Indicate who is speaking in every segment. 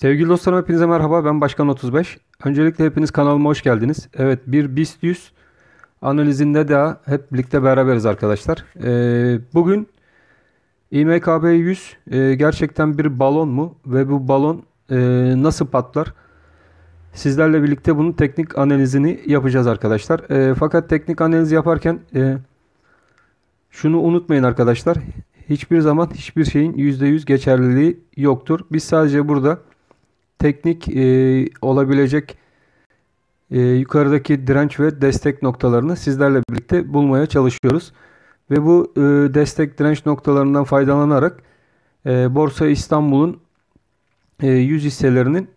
Speaker 1: Sevgili dostlarım hepinize merhaba. Ben Başkan 35. Öncelikle hepiniz kanalıma hoş geldiniz. Evet bir BIST 100 analizinde de hep birlikte beraberiz arkadaşlar. Ee, bugün IMKB 100 e, gerçekten bir balon mu ve bu balon e, nasıl patlar? Sizlerle birlikte bunun teknik analizini yapacağız arkadaşlar. E, fakat teknik analiz yaparken e, şunu unutmayın arkadaşlar. Hiçbir zaman hiçbir şeyin %100 geçerliliği yoktur. Biz sadece burada teknik e, olabilecek e, yukarıdaki direnç ve destek noktalarını sizlerle birlikte bulmaya çalışıyoruz. Ve bu e, destek direnç noktalarından faydalanarak e, Borsa İstanbul'un e, 100 hisselerinin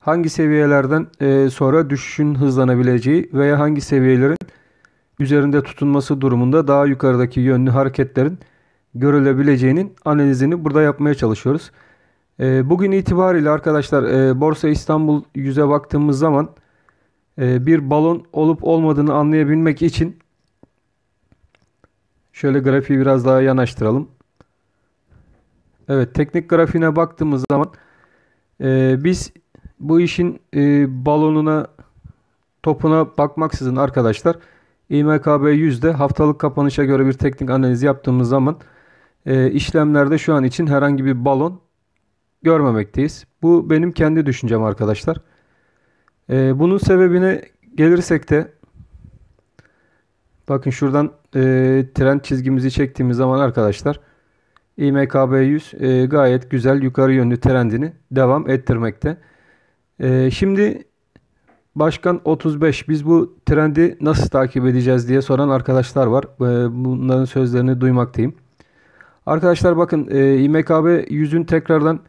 Speaker 1: hangi seviyelerden e, sonra düşüşün hızlanabileceği veya hangi seviyelerin üzerinde tutunması durumunda daha yukarıdaki yönlü hareketlerin görülebileceğinin analizini burada yapmaya çalışıyoruz. Ee, bugün itibariyle arkadaşlar e, Borsa İstanbul 100'e baktığımız zaman e, bir balon olup olmadığını anlayabilmek için şöyle grafiği biraz daha yanaştıralım. Evet teknik grafiğine baktığımız zaman e, biz bu işin balonuna topuna bakmaksızın arkadaşlar IMKB 100'de haftalık kapanışa göre bir teknik analiz yaptığımız zaman işlemlerde şu an için herhangi bir balon görmemekteyiz. Bu benim kendi düşüncem arkadaşlar. E, bunun sebebine gelirsek de bakın şuradan e, trend çizgimizi çektiğimiz zaman arkadaşlar IMKB 100 e, gayet güzel yukarı yönlü trendini devam ettirmekte. E, şimdi Başkan 35 biz bu trendi nasıl takip edeceğiz diye soran arkadaşlar var. E, bunların sözlerini duymaktayım. Arkadaşlar bakın e, IMKB 100'ün tekrardan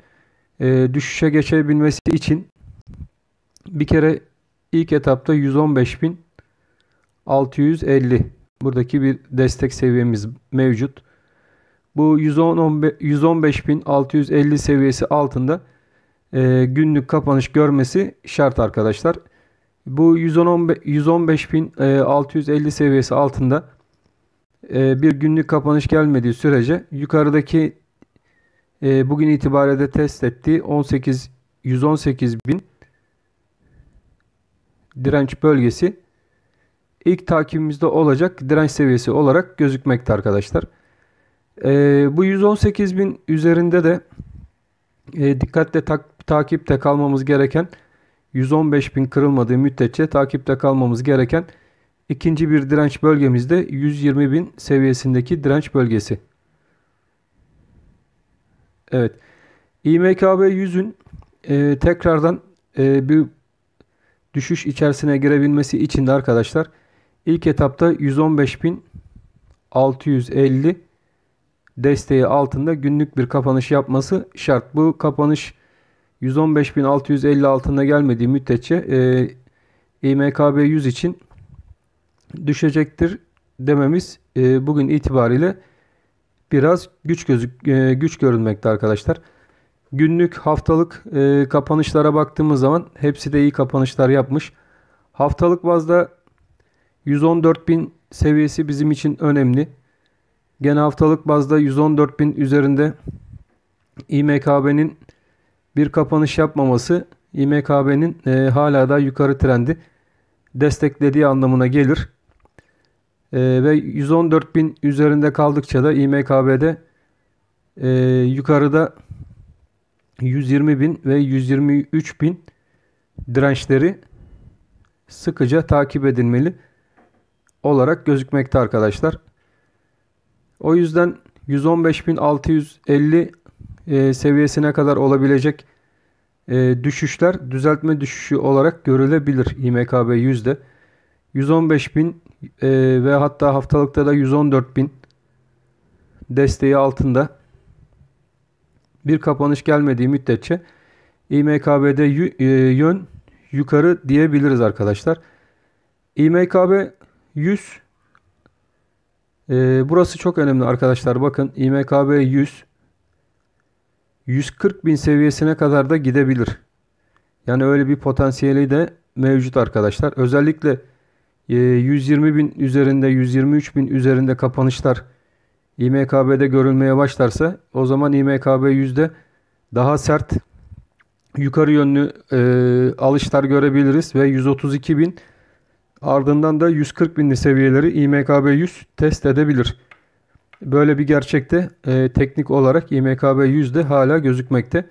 Speaker 1: e, düşüşe geçebilmesi için bir kere ilk etapta 115.650 buradaki bir destek seviyemiz mevcut. Bu 115.650 seviyesi altında e, günlük kapanış görmesi şart arkadaşlar. Bu 115.650 e, seviyesi altında e, bir günlük kapanış gelmediği sürece yukarıdaki e, bugün itibariyle de test etti. 18 118 bin direnç bölgesi ilk takibimizde olacak direnç seviyesi olarak gözükmekte arkadaşlar. E, bu 118 bin üzerinde de e, dikkatle tak, takipte kalmamız gereken 115 bin kırılmadığı müddetçe takipte kalmamız gereken ikinci bir direnç bölgemizde 120 bin seviyesindeki direnç bölgesi. Evet. IMKB 100'ün e, tekrardan e, bir düşüş içerisine girebilmesi için de arkadaşlar ilk etapta 115.650 desteği altında günlük bir kapanış yapması şart. Bu kapanış 115.650 altında gelmediği müddetçe e, İMKB 100 için düşecektir dememiz e, bugün itibariyle biraz güç gözük e, güç görünmekte arkadaşlar. Günlük, haftalık e, kapanışlara baktığımız zaman hepsi de iyi kapanışlar yapmış. Haftalık bazda 114.000 seviyesi bizim için önemli. Gene haftalık bazda 114.000 üzerinde IMKB'nin bir kapanış yapmaması IMKB'nin e, hala da yukarı trendi desteklediği anlamına gelir. Ee, ve 114 bin üzerinde kaldıkça da IMKB'de e, yukarıda 120 bin ve 123 bin dirençleri sıkıca takip edilmeli olarak gözükmekte arkadaşlar. O yüzden 115.650 e, seviyesine kadar olabilecek e, düşüşler düzeltme düşüşü olarak görülebilir IMKB yüzde. 115.000 e, ve hatta haftalıkta da 114 bin desteği altında bir kapanış gelmediği müddetçe İMKB'de e, yön yukarı diyebiliriz arkadaşlar. IMKB 100 e, burası çok önemli arkadaşlar. Bakın IMKB 100 140 bin seviyesine kadar da gidebilir. Yani öyle bir potansiyeli de mevcut arkadaşlar. Özellikle 120 ee, bin üzerinde 123 bin üzerinde kapanışlar IMKB'de görülmeye başlarsa o zaman IMKB yüzde daha sert yukarı yönlü e, alışlar görebiliriz ve 132 bin ardından da 140 binli seviyeleri IMKB 100 test edebilir. Böyle bir gerçekte e, teknik olarak IMKB 100 de hala gözükmekte.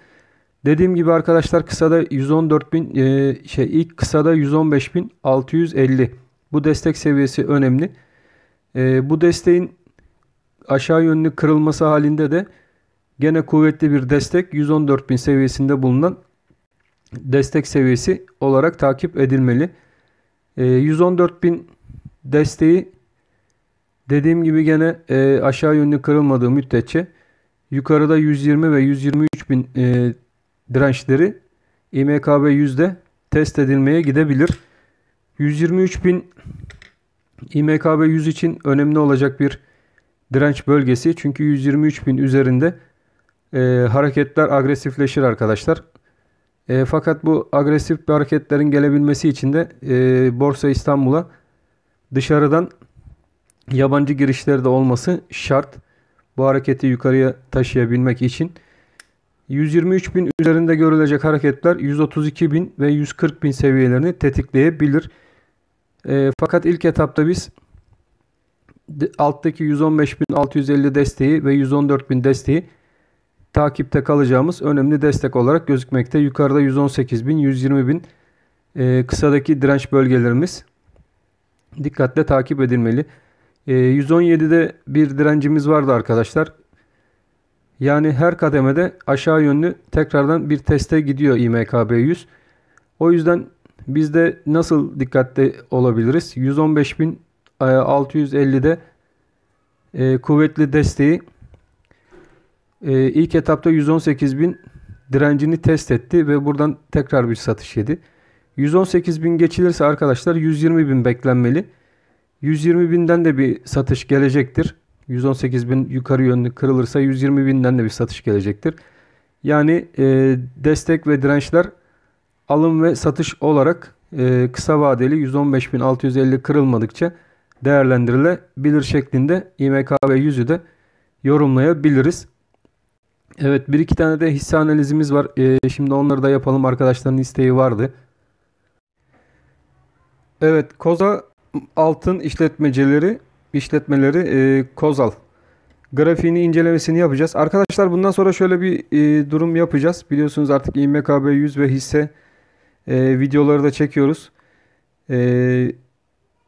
Speaker 1: Dediğim gibi arkadaşlar kısada 114 bin e, şey ilk kısada 115 bin 650 bu destek seviyesi önemli. E, bu desteğin aşağı yönlü kırılması halinde de gene kuvvetli bir destek 114.000 seviyesinde bulunan destek seviyesi olarak takip edilmeli. E, ee, 114.000 desteği dediğim gibi gene e, aşağı yönlü kırılmadığı müddetçe yukarıda 120 ve 123.000 e, dirençleri IMKB yüzde test edilmeye gidebilir. 123.000 IMKB 100 için önemli olacak bir direnç bölgesi. Çünkü 123.000 üzerinde e, hareketler agresifleşir arkadaşlar. E, fakat bu agresif bir hareketlerin gelebilmesi için de e, Borsa İstanbul'a dışarıdan yabancı girişleri de olması şart. Bu hareketi yukarıya taşıyabilmek için. 123 bin üzerinde görülecek hareketler 132 bin ve 140 bin seviyelerini tetikleyebilir. E, fakat ilk etapta biz alttaki 115.650 desteği ve 114.000 desteği takipte kalacağımız önemli destek olarak gözükmekte. Yukarıda 118.000, 120.000 e, kısadaki direnç bölgelerimiz dikkatle takip edilmeli. E, 117'de bir direncimiz vardı arkadaşlar. Yani her kademede aşağı yönlü tekrardan bir teste gidiyor IMKB 100. O yüzden biz de nasıl dikkatli olabiliriz? 115.650'de e, e, kuvvetli desteği e, ilk etapta 118.000 direncini test etti ve buradan tekrar bir satış yedi. 118.000 geçilirse arkadaşlar 120.000 beklenmeli. 120.000'den de bir satış gelecektir. 118.000 yukarı yönlü kırılırsa 120.000'den de bir satış gelecektir. Yani e, destek ve dirençler alım ve satış olarak e, kısa vadeli 115.650 kırılmadıkça değerlendirilebilir şeklinde imkb 100'ü de yorumlayabiliriz. Evet bir iki tane de hisse analizimiz var. E, şimdi onları da yapalım. Arkadaşların isteği vardı. Evet Koza Altın işletmecileri işletmeleri e, Kozal grafiğini incelemesini yapacağız. Arkadaşlar bundan sonra şöyle bir durum yapacağız. Biliyorsunuz artık imkb 100 ve hisse e, videoları da çekiyoruz. E,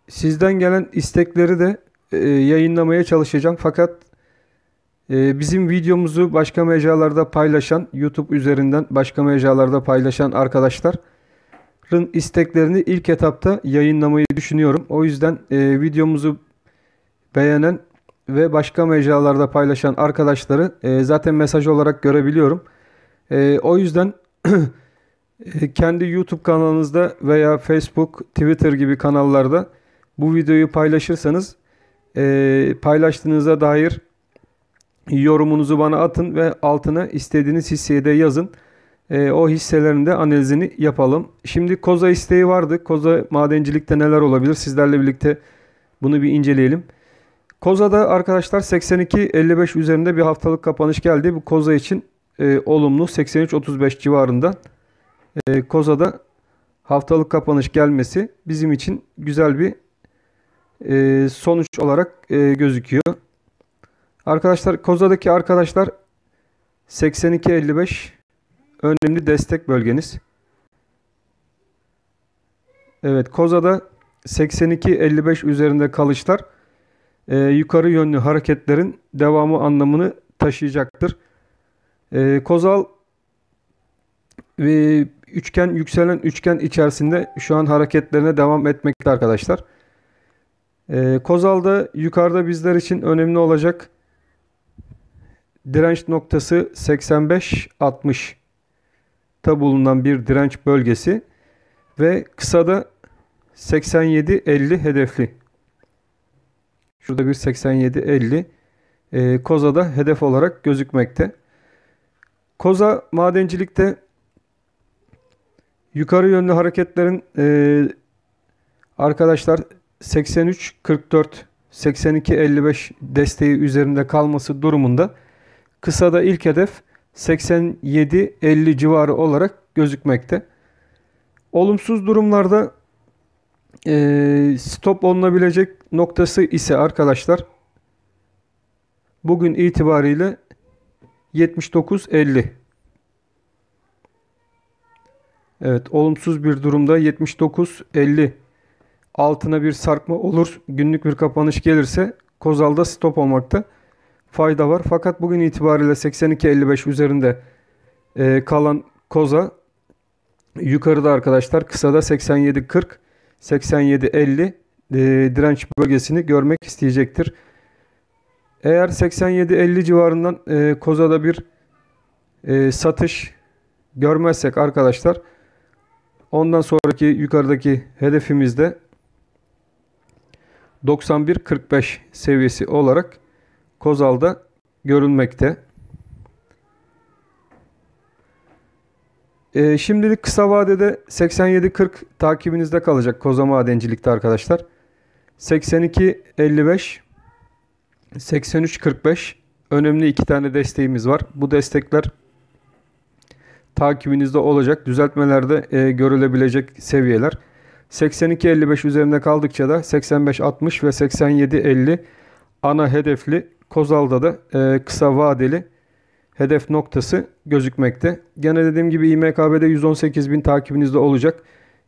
Speaker 1: sizden gelen istekleri de e, yayınlamaya çalışacağım. Fakat e, bizim videomuzu başka mecralarda paylaşan, YouTube üzerinden başka mecralarda paylaşan arkadaşların isteklerini ilk etapta yayınlamayı düşünüyorum. O yüzden e, videomuzu beğenen ve başka mecralarda paylaşan arkadaşları e, zaten mesaj olarak görebiliyorum. E, o yüzden E, kendi YouTube kanalınızda veya Facebook, Twitter gibi kanallarda bu videoyu paylaşırsanız e, paylaştığınıza dair yorumunuzu bana atın ve altına istediğiniz hisseyi de yazın. E, o hisselerin de analizini yapalım. Şimdi koza isteği vardı. Koza madencilikte neler olabilir? Sizlerle birlikte bunu bir inceleyelim. Koza'da arkadaşlar 82-55 üzerinde bir haftalık kapanış geldi. Bu Koza için e, olumlu 83-35 civarında. Ee, Koza'da haftalık kapanış gelmesi bizim için güzel bir e, sonuç olarak e, gözüküyor. Arkadaşlar Koza'daki arkadaşlar 82.55 önemli destek bölgeniz. Evet Koza'da 82.55 üzerinde kalışlar e, yukarı yönlü hareketlerin devamı anlamını taşıyacaktır. Kozal ve üçgen yükselen üçgen içerisinde şu an hareketlerine devam etmekte arkadaşlar. E, ee, Kozal'da yukarıda bizler için önemli olacak direnç noktası 85-60 ta bulunan bir direnç bölgesi ve kısada 87-50 hedefli. Şurada bir 87-50 e, Koza'da hedef olarak gözükmekte. Koza madencilikte Yukarı yönlü hareketlerin e, arkadaşlar 83 44 82 55 desteği üzerinde kalması durumunda kısada ilk hedef 87 50 civarı olarak gözükmekte. Olumsuz durumlarda e, stop olunabilecek noktası ise arkadaşlar bugün itibariyle 50. Evet olumsuz bir durumda 79-50 altına bir sarkma olur. Günlük bir kapanış gelirse Kozal'da stop olmakta fayda var. Fakat bugün itibariyle 82-55 üzerinde e, kalan Koza yukarıda arkadaşlar kısada 87-40 87-50 e, direnç bölgesini görmek isteyecektir. Eğer 87-50 civarından e, Koza'da bir e, satış görmezsek arkadaşlar Ondan sonraki yukarıdaki hedefimizde 91.45 seviyesi olarak Kozal'da görünmekte. Ee, şimdilik kısa vadede 87.40 takibinizde kalacak Koza Madencilik'te arkadaşlar. 82.55 83.45 önemli iki tane desteğimiz var. Bu destekler takibinizde olacak. Düzeltmelerde e, görülebilecek seviyeler. 82.55 üzerinde kaldıkça da 85.60 ve 87.50 ana hedefli Kozal'da da e, kısa vadeli hedef noktası gözükmekte. Gene dediğim gibi IMKB'de 118.000 bin takibinizde olacak.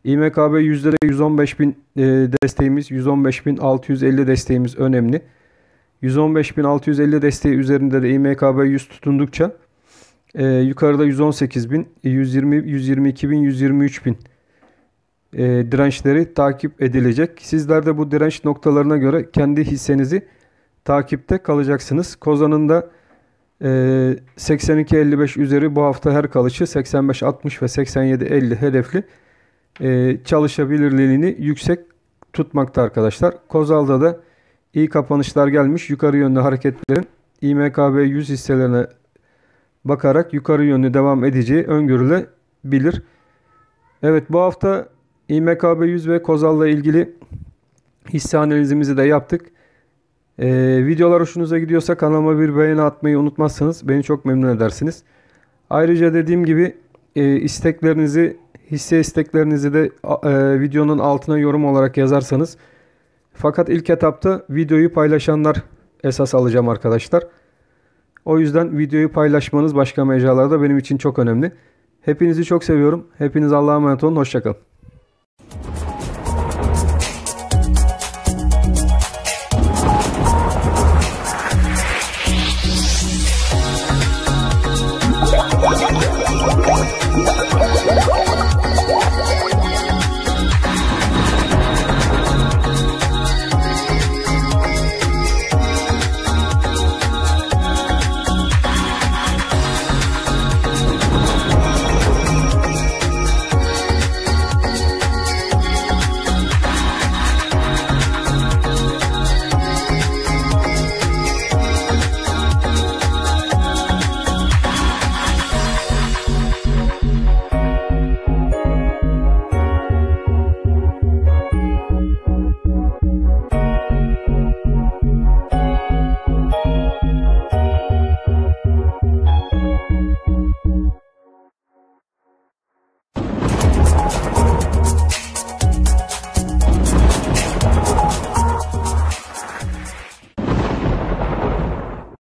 Speaker 1: IMKB yüzde 115.000 e, desteğimiz, 115.650 desteğimiz önemli. 115.650 desteği üzerinde de IMKB 100 tutundukça ee, e, yukarıda 118 bin, 120, 122 bin, 123 bin e, dirençleri takip edilecek. Sizler de bu direnç noktalarına göre kendi hissenizi takipte kalacaksınız. Kozan'ın da e, 82.55 üzeri bu hafta her kalışı 85.60 ve 87.50 hedefli e, çalışabilirliğini yüksek tutmakta arkadaşlar. Kozal'da da iyi kapanışlar gelmiş. Yukarı yönde hareketlerin IMKB 100 hisselerine bakarak yukarı yönlü devam edeceği öngörülebilir. Evet bu hafta İMKB 100 ve Kozal'la ilgili hisse analizimizi de yaptık. Ee, videolar hoşunuza gidiyorsa kanalıma bir beğeni atmayı unutmazsanız beni çok memnun edersiniz. Ayrıca dediğim gibi e, isteklerinizi, hisse isteklerinizi de e, videonun altına yorum olarak yazarsanız. Fakat ilk etapta videoyu paylaşanlar esas alacağım arkadaşlar. O yüzden videoyu paylaşmanız başka mecralarda benim için çok önemli. Hepinizi çok seviyorum. Hepiniz Allah'a emanet olun. Hoşçakalın.